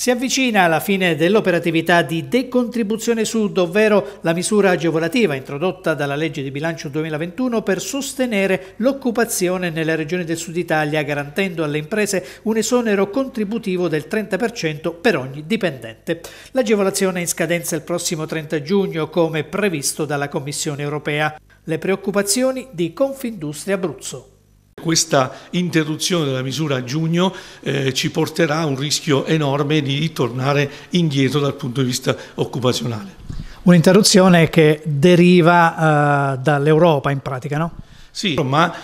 Si avvicina alla fine dell'operatività di decontribuzione sud, ovvero la misura agevolativa introdotta dalla legge di bilancio 2021 per sostenere l'occupazione nelle regioni del sud Italia, garantendo alle imprese un esonero contributivo del 30% per ogni dipendente. L'agevolazione è in scadenza il prossimo 30 giugno, come previsto dalla Commissione europea. Le preoccupazioni di Confindustria Abruzzo. Questa interruzione della misura a giugno eh, ci porterà a un rischio enorme di tornare indietro dal punto di vista occupazionale. Un'interruzione che deriva eh, dall'Europa in pratica, no? Sì, ma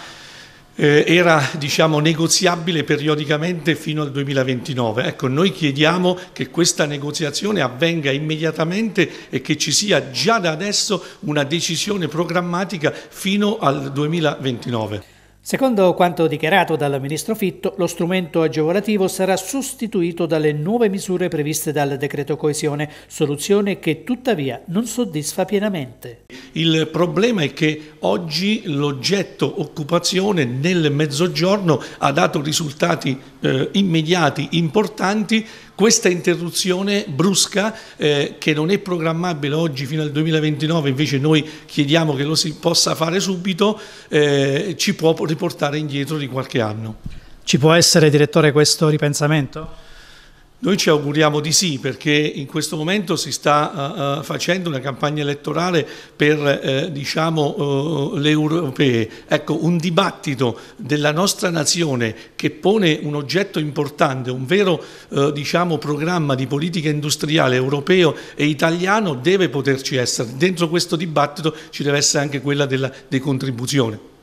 eh, era diciamo, negoziabile periodicamente fino al 2029. Ecco, noi chiediamo che questa negoziazione avvenga immediatamente e che ci sia già da adesso una decisione programmatica fino al 2029. Secondo quanto dichiarato dal ministro Fitto, lo strumento agevolativo sarà sostituito dalle nuove misure previste dal decreto coesione, soluzione che tuttavia non soddisfa pienamente. Il problema è che oggi l'oggetto occupazione nel mezzogiorno ha dato risultati eh, immediati, importanti. Questa interruzione brusca eh, che non è programmabile oggi fino al 2029, invece noi chiediamo che lo si possa fare subito, eh, ci può riportare indietro di qualche anno. Ci può essere, direttore, questo ripensamento? Noi ci auguriamo di sì perché in questo momento si sta uh, facendo una campagna elettorale per uh, diciamo, uh, le europee. Ecco, un dibattito della nostra nazione che pone un oggetto importante, un vero diciamo, programma di politica industriale europeo e italiano deve poterci essere. Dentro questo dibattito ci deve essere anche quella della decontribuzione.